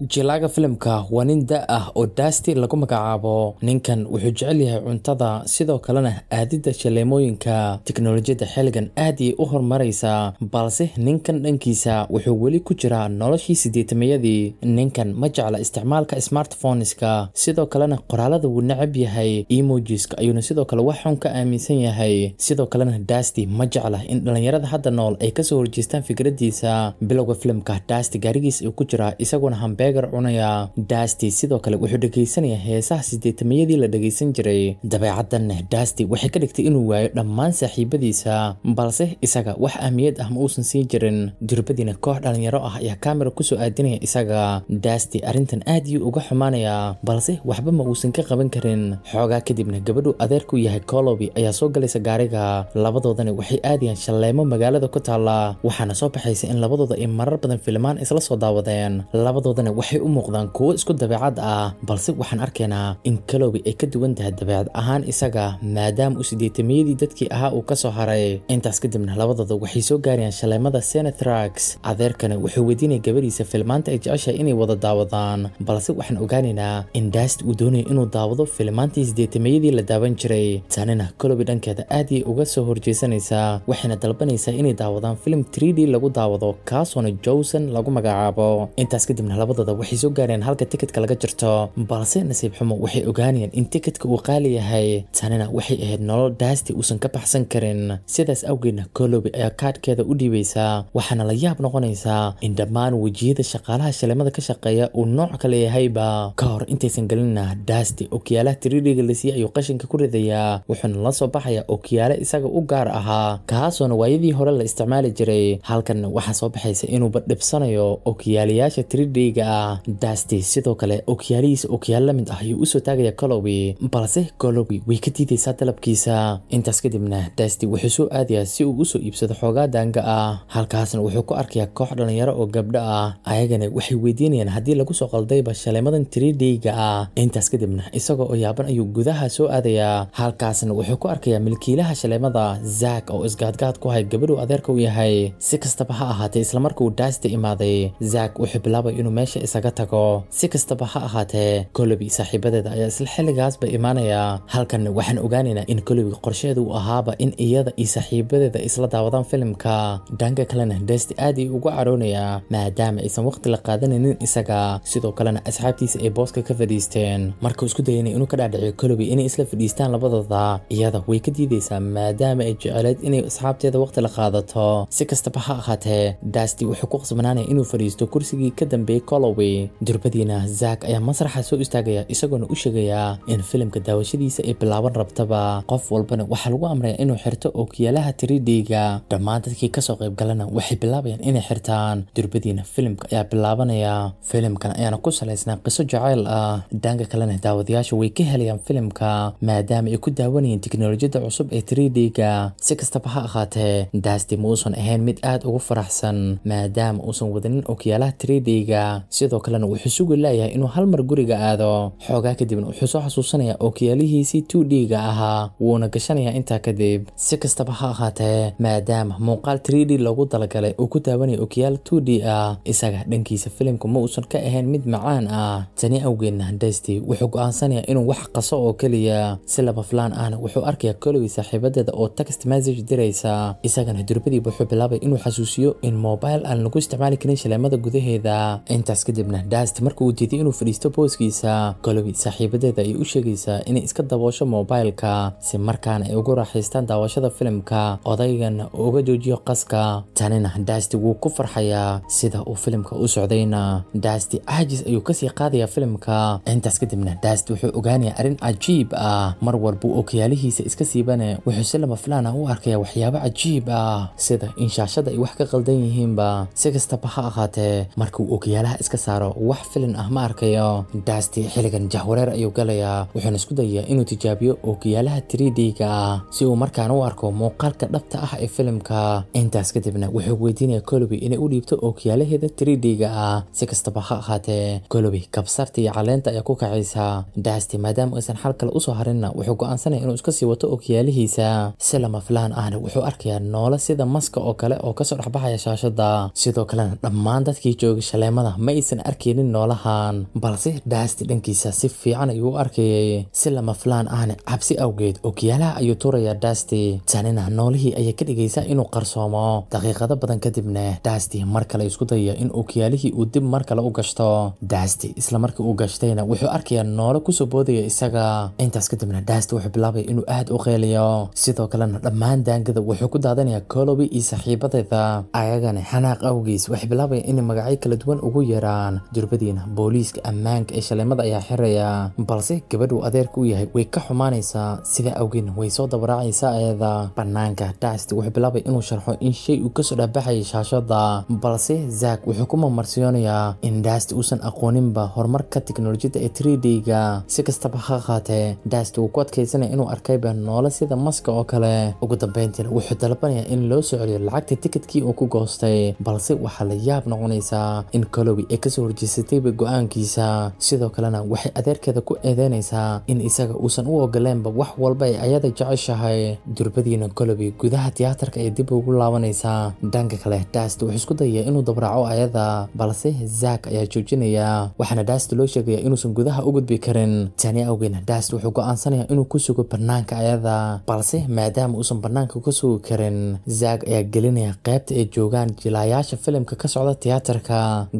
jilaaga filimka waa nin da ah oo daasti lagu magacaabo ninkan wuxuu jecel yahay cuntada sidoo kalena aadidda shaleemooyinka teknolojiyadda xilligan aad iyay u horumaraysa balse ninkan dhankiisa wuxuu weli ku jiraa noloshii sideetamayadii ninkan ma jecla isticmaalka smartphoneska sidoo kalena qoraalada wuu necab yahay emojiska ayuuna sidoo kale wax waxxun ka aaminsan yahay sidoo kalena daasti ma jecla in dhallinyarada hadda nool ay kasoo horjeestaan fikraddiisa bilowga filimka daasti gaarigiis uu ku jiraa isaguna hambe eegar cunaya daasti sidoo kale wuxuu dhegaysanayaa heesaha siddeetamiyadii la dhegaysan jiray dabeecaddan eh, daasti waxay ka dhigtay inuu waayo dhammaan saaxiibadiisa balse isaga wax ahmiyad ah ma uusan siin jirin durbadiina koox dhalinyaro ah ayaa kamera kusoo aadinaya isaga daasti arrintan aad yuu uga xumaanaya balse waxba ma uusan ka qaban karin xoogaa kadibna gabadhu adeerku yahay colobi ayaa soo galaysa gaariga labadoodana waxay aadayaan shalleemo magaalada ku taalla waxaana soo baxaysa in labadooda ay marar badan filmaan isla soo daawadeen labadoodana waxay u muuqdaan kuwo isku dabeecad ah balse waxaan arkaynaa in kalowi ay ka duwan tahay dabeecad ahaan isaga maadaama uu sideetamiyadii dadkii ahaa uu ka soo haray intaas kadibna labadooda waxay soo gaarayaan shaleemada senatrax adeerkana wuxuu weydiinaya gabadhiisa filmaanta ay jeceshahay inay wada daawadaan balse waxaan ogaanaynaa in daast uu doonaya inuu daawado filmaantii sideetamiyadii la daawan jiray tanina kalowi dhankeeda aad ay uga soo horjeesanaysaa waxayna dalbanaysaa inay daawadaan filim trid lagu daawado kaasoona jowson lagu magacaabo intaas kadibna labadooda qiimadooda waxay soo gaareen halka tikitka laga jirto balse nasiib xumo waxay ogaanayeen in tikitka uu qaali yahay tanina waxay ahayd nolol daasti uusan ka baxsan karin sidaas awgeedna koolobi ayaa kaadhkeeda u dhiibaysaa waxaana la yaab noqonaysaa in dhammaan wejiyada shaqaalaha shilimada ka shaqeeya uu nooc kale yahayba ka hor intaysan gelinna daasti okiyaalaha tiriiriga la siiyay ayuu qashinka ku ridayaa wuxuuna la soo baxayaa okiyaale isaga u gaar ahaa kaasoona waayadii hore la isticmaali jiray halkanna waxaa soo baxaysa inuuba dhibsanayo okiyaalayaasha tiriidheyga ah ahaa daasti sidoo kale okyaalhiisa okyaal la mid ah ayuu usoo taagaya kolowi balse colowi way ka diidaysaa dalabkiisa intaas kadibna dasti wuxuu soo aadayaa si uu usoo iibsado xoogaa daanga ah halkaasna wuxuu ku arkayaa koox dhallinyaro oo gabdho ah ayagana waxay weydiinayaan haddii lagu soo qaldayba shaleemadan tridheyga ah intaas kadibna isagoo oo yaaban ayuu gudaha soo aadayaa halkaasna wuxuu ku arkayaa milkiilaha shaleemada zaak oo isgaadgaad ku hay gabadhuu adeerka u yahay si kastaba ha ahaatee islamarkuu dasti imaaday zak wuxuu bilaabay inuu meesha nolosha isaga tago si kastaba ha ahaatee kolobi saaxiibadeeda ayaa isla xilligaasba imaanaya halkanna waxaan ogaanaynaa in kolobi qorsheeda uu ahaaba in iyada iyo saaxiibadeeda isla daawadaan filimka dhanka kalena desti aad ay ugu caroonayaa maadaama aysan wakhti la qaadanaynin isaga sidoo kalena asxaabtiisa ay booska ka fadhiisteen markau isku dayanay inuu ka dhaadhiciyo kolobi inay isla fadhiistaan labadooda iyada way ka diidaysaa maadaama ay jeceleed inay asxaabteeda wakhti la qaadato si kastaba ha ahaatee daasti wuxuu ku qasbanaanaya inuu fadhiisto kursigii ka dambeeyey kolo holloway durbadiina zak ayaa masraxa soo istaagaya isagoona u sheegayaa in filimka daawashadiisa ay bilaaban rabtaba qof walbana waxaa lagu amraya inuu xirto oo kiyaalaha tiridhiiga dhammaan dadkii kasoo galana waxay bilaabayaan inay xirtaan durbadiina filimka ayaa bilaabanaya filimkan ayaana ku salaysnaa qiso jacayl ah dhanka kalena daawadayaasha way ka helayaan filimka maadaama ay ku daawanayeen tiknolojiyadda cusub ee tiridhiiga si kastaba ha ahaatee daasti ma uusan ahayn mid aad ugu faraxsan maadaama uusan wadanin okiyaalaha tiridhiiga sidoo kalena wuxuu sugi leeyahay inuu hal mar guriga aado xoogaa kadibna wuxuu soo xasuusanayaa ookiyaalihiisii two d-ga ahaa wuuna gashanayaa intaa kadib si kastaba ha ahaatee maadaama muuqaal three d loogu dalagalay uu ku taabanaya okiyaal two d ah isaga dhankiisa filimku ma uusan ka ahayn mid macaan ah tani awgeedna handaysti wuxuu go-aansanayaa inuu wax qaso oo keliya si laba filaan ahna wuxuu arkayaa koligii saaxiibadeeda oo text message diraysa isagana durbadiiba wuxuu bilaabay inuu xasuusiyo in mobile aan lagu isticmaali karin shaleemada gudaheeda intaas kadibna dast marka diiday inuu fadhiisto booskiisa golobi saaxiibadeeda ay u sheegaysaa inay iska daboosho moobaylka si markaana ay ugu raaxaystaan daawashada filimka odaygana uu uga joojiyo qaska tanina dasti wuu ku farxayaa sida uu filimka u socdayna dasti caajis ayuu kasii qaadayaa filimka intaas kadibna dast wuxuu ogaanayaa arrin cajiib ah mar walbuu okayaalihiisa iska siibane wuxuu si lama filaana ah u arkaya waxyaabo cajiib ah sida in shaashada ay wax ka qaldan yihiinba si kastaba ha ahaatee markuu okayaalaha iska saaro wax filan ah ma arkayo intaasti xilligan jahwareer ayuu galayaa wuxuuna isku dayaa inuu tijaabiyo ookiyaalaha tiriidiga ah si uu markaan u arko muuqaalka dhabta ah ee filimka intaas kadibna wuxuu weydiinaya colby inay u dhiibto ookiyaalaheeda tiriidiga ah si kastaba ha ahaatee colby kabsarta iyo caleenta ayaa ku kacaysa intaasti maadaama aysan xal kale usoo harinna wuxuu go'aansanaya inuu iska sii wato ookiyaalihiisa si lama filaan ahna wuxuu arkayaa noole sida maska oo kale oo kasoo dhexbaxaya shaashada sidoo kalena dhammaan dadkii jooga shaleemada ma inaysan arkaynin noolahan balse daasti dhankiisa si fiican ayuu u arkayay si lama filaan ahna cabsi awgeed ogyaalaha ayuu turaya daasti tanina noolihii ayaa ka dhigaysaa inuu qarsoomo daqiiqado badan kadibna daasti mar kale isku dayaya in ogyaalihii uu dib mar kale u gashto daasti isla markii uu gashtayna wuxuu arkayaa noolo kusoo boodaya isaga intaas kadibna daasti wuxuu bilaabaya inuu aad u qeyliyo sidoo kalena dhammaan daangada wuxuu ku daadanayaa kolobi iyo saxiibadeeda ayagana xanaaq awgiis waxay bilaabaya inay magacyo kala duwan ugu yeeraan markaan jurbadiina booliiska ammaanka ee shaleemada ayaa xiraya balse gabadhuu adeerka u yahay way ka xumaanaysaa sida awgeed way soo dabaraacaysaa ayada bannaanka dacsti wuxuu bilaabay inuu sharxo in shay uu kasoo dhaabaxayay shaashada balse zak wuxuu ku mamarsiyoonayaa in daasti uusan aqooninba horumarka tiknolojiyadda ee tridayga si kastaba ha qaatee dasti wuu ku adkaysanaya inuu arkayba noole sida maska oo kale ugu dambeyntiina wuxuu dalbanayaa in loo soo celiyo lacagta tikidkii uu ku goostay balse waxaa la yaab noqonaysaa in colowi ee kasoo horjeesatayba go-aankiisa sidoo kalena waxay adeerkeeda ku eedeynaysaa in isaga uusan u ogoleenba wax walba ay ayada jeceshahay durbadiina kolobi gudaha tiyaatarka ee dib ugu laabanaysaa dhanka kale daast wuxuu isku dayaya inuu dabraaco ayada balse zaak ayaa joojinaya waxaana daast loo sheegaya inuusan gudaha u gudbi karin tani awgeena daast wuxuu go-aansanaya inuu ku sugo banaanka ayada balse maadaama uusan bannaanka ku sugi karin zaak ayaa gelinaya qaybta ay joogaan jilaayaasha filimka ka socda tiyaatarka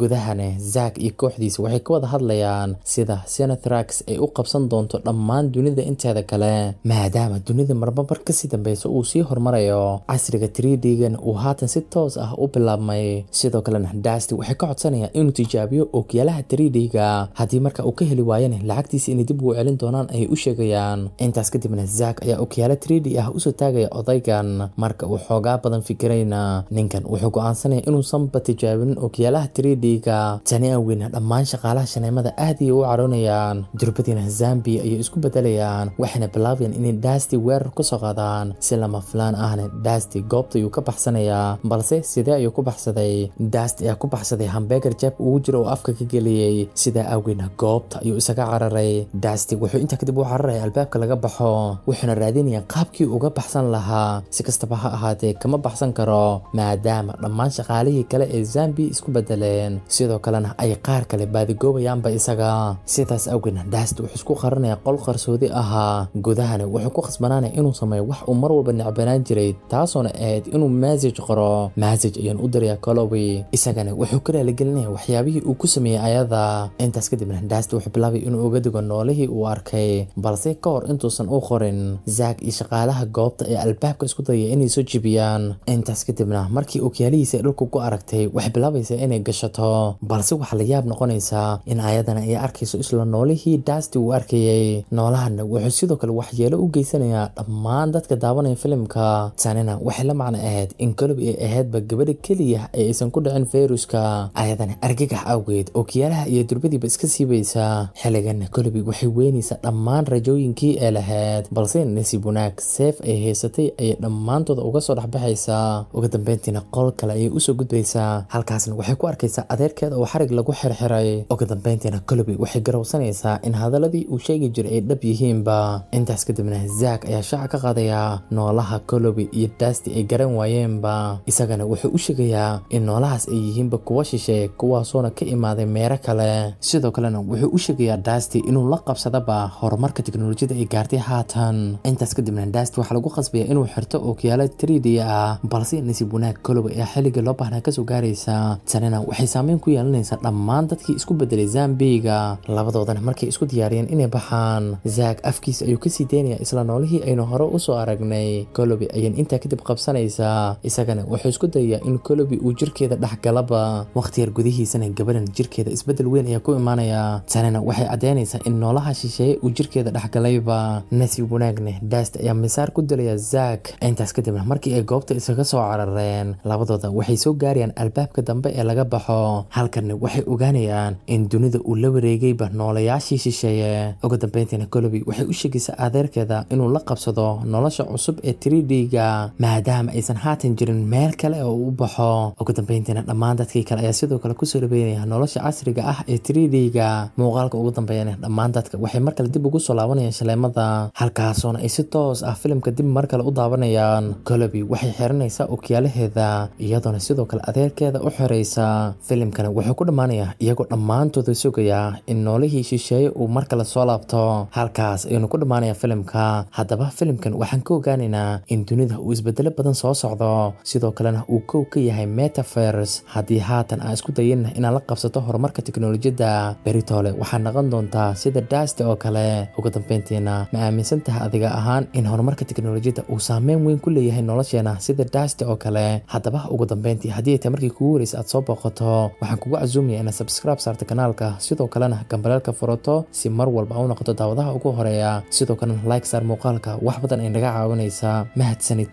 gudahane zack iyo kooxdiisa waxay ka wada hadlayaan sida senatrax ay u qabsan doonto dhammaan dunida inteeda kale maadaama dunida marmamar kasii dambaysa uu sii hormarayo casriga triidigan uu haatan si toos ah u bilaabmay sidoo kalena dasti waxay ka codsanayaa inuu tijaabiyo ookyalaha triidiga haddii marka uu ka heli waayana lacagtiisa inay dib ugu celin doonaan ayay u sheegayaan intaas kadibna zak ayaa okyaala triidi ah usoo taagaya odaygan marka uu xoogaa badan fikirayna ninkan wuxuu go-aansanaya inuusanba tijaabinin ookyalaha triidiga tani awin dhammaan shaqaalaha shaneemada aad iyo u caroonayaan durbadiina zambiya ayay isku bedelayaan waxayna bilaabayaan inay daasti weerar ku soo qaadaan si lama filaan ahna daasti goobta ayuu ka baxsanayaa balse sidee ayuu ku baxsaday daasti ayaa ku baxsaday hambeegar jeebka ugu jiro oo afka ka geliyey sidaa awgeena goobta ayuu isaga cararay daasti wuxuu intaa kadib u cararaya albaabka laga baxo wuxuuna raadinayaa qaabkii uga baxsan lahaa si kastaba ha ahaatee kama baxsan karo maadaama dhammaan shaqaalihii kale ee zambi isku bedeleen sidoo kalena ay qaar kale baadigoobayaanba isaga sidaas awgeed handahast wuxuu isku qaranaya qol qarsoodi ahaa gudahana wuxuu ku khasbanaanaya inuu sameeyo wax uu mar walba necbanaan jiray taasoona ahayd inuu maasij qoro maasij ayaan u dirayaa kolobi isagana wuxuu ka raaligelinaya waxyaabihii uu ku sameeyey ayada intaas kadibna handahast wuxuu bilaabay inuu uga digo noolihii uu arkay balse ka hor intuusan u qorin zaag iyo shaqaalaha goobta ee albaabka isku dayaya inay soo jibiyaan intaas kadibna markii okyaalihiisa dhulka ku aragtay waxay bilaabaysaa inay gashato balse waxaa la yaab noqonaysaa in ayadan ay arkayso isla noolihii daasti uu arkayay noolahana wuxuu sidoo kale waxyeelo u geysanayaa dhammaan dadka daawanaya filimka tanina waxay la macno ahayd in galob ay ahaydba gabadha keliya ee aysan ku dhicin fayruska ayadana argagax awgeed oo kiyaalaha iyo durbadiiba iska siibaysa xilligana golobi waxay weynaysaa dhammaan rajooyinkii ee lahayd balse nasiib wanaag seef ay haysatay ayay dhammaantooda uga soo dhexbaxaysaa ugu dambeyntiina qol kale ayay usoo gudbaysaa halkaasna waxay ku arkaysaa adeerkeeda oo xarig lagu xirxirayay oga dambeyntiina kolobey waxay garowsanaysaa in hadalladii uu sheegi jiray ay dhab yihiinba intaas kadibna zaak ayaa shaaca ka qaadayaa noolaha kolobi iyo daasti ay garan waayeenba isagana wuxuu u sheegayaa in noolahaas ay yihiinba kuwa shisheeye kuwaasoona ka imaaday meero kale sidoo kalena wuxuu u sheegayaa daasti inuu la qabsadaba horumarka tiknolojiyada ay gaartay haatan intaas kadibna daasti waxaa lagu qasbaya inuu xirto ookiyaalo triidiya ah balse nasiib wanaag kolobey ayaa xilligii loo baahnaa kasoo gaaraysa tanina waxay saameyn ku yeelan diyaarinaysa dhammaan dadkii isku bedelay zambiyga labadoodana markay isku diyaariyeen inay baxaan zaak afkiisa ayuu kasii deynayaa isla noolihii aynu hore u soo aragnay kolobi ayaan intaa kadib qabsanaysaa isagana wuxuu isku dayayaa in kolobi uu jirkeeda dhexgalaba wakhtiyar gudihiisana gabadhan jirkeeda isbeddel weyn ayaa ku imaanaya tanina waxay caddeynaysaa in noolaha shisheeye uu jirkeeda dhexgalayba nasiib wanaagne daasta ayaa misaar ku dilaya zaak intaas kadibna markii ay goobta iskaga soo carareen labadooda waxay soo gaarayaan albaabka dambe ee laga baxo halka markanna waxay ogaanayaan in dunida uu la wareegayba noolayaashii shisheeye ugu dambeyntiina golobi waxay u sheegaysaa adeerkeeda inuu la qabsado nolosha cusub ee tridhiga maadaama aysan haatan jirin meel kale oo u baxo ugu dambeyntiina dhammaan dadkii kale ayaa sidoo kale kusoo dhabeynaya nolosha casriga ah ee tridhiga muuqaalka ugu dambeeyana dhammaan dadka waxay mar kale dib ugu soo laabanayaan shaleemada halkaasoona ay si toos ah filimka dib mar kale u daabanayaan golobi waxay xiranaysaa okyaalaheeda iyadoona sidoo kale adeerkeeda u xiraysa filimkana wuxuu wuxuu ku dhammaanayaa iyagoo dhammaantooda sugayaa in noolihii shisheeye uu mar kale soo laabto halkaas ayuunu ku dhammaanayaa filimka haddaba filimkan waxaan ka ogaanaynaa in dunida uu isbedelo badan soo socdo sidoo kalena uu kow ka yahay metafers haddii haatan aan isku dayin inaan la qabsato horumarka teknolojiyadda beritole waxaa noqon doontaa sida daasta oo kale ugu dambeyntiina ma aaminsantaha adiga ahaan in horumarka teknolojiyadda uu saameyn weyn ku leeyahay nolosheena sida daasta oo kale haddaba ugu dambayntii haddii ay tamarkii kugu wareysa aad soo booqato waxaan kugu casuumiya ina sabscribe saarta kanaalka sidoo kalena gambaleelka furato si mar walba a u noqoto daawadaha ugu horeeya sidoo kalena like saar muuqaalka wax badan ay naga caawinaysaa mahadsanid